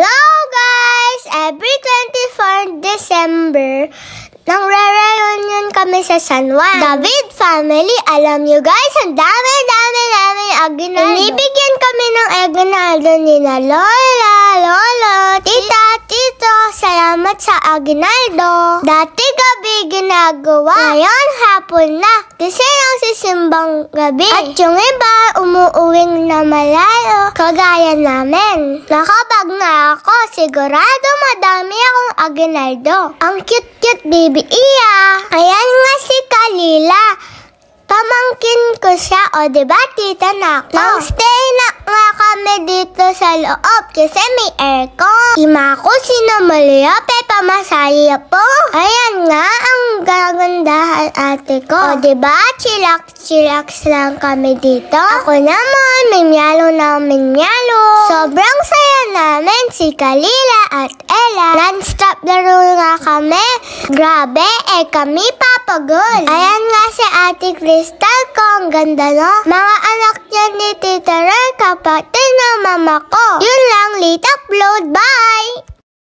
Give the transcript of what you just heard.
Hello guys! Every 24 December, nang re-reunion kami sa San Juan. David family, alam nyo guys, ang dami, dami, dami Aguinaldo. Binibigyan kami ng Aguinaldo nila Lola, Lolo, Tita, Tito. Salamat sa Aguinaldo. Dati gabi ginagawa. Ngayon hapon na. Kasi yung Simbang gabi. At yung iba umuuwing na malayo. Kagaya namin. Nakap na ako. Sigurado madami akong aginaldo. Ang cute-cute, baby Iya. Ayan nga si Kalila. Pamangkin ko siya. O, ba diba, tita na ako? Lang stay na nga kami dito sa loob kasi may aircon. Ima ko sinamaliya, pepa masaya po. Ayan nga, ang gagandahan ate ko. O, ba diba, chillax-chillax lang kami dito. Ako naman, may minyalo na minyalo si Kalila at Ella. Non-stop laro nga kami. Grabe, eh kami papagol. Ayan nga si Ate Crystal ko. Ang ganda, no? Mga anak niya ni Tita Ray, kapatid ng mama ko. Yun lang, late upload. Bye!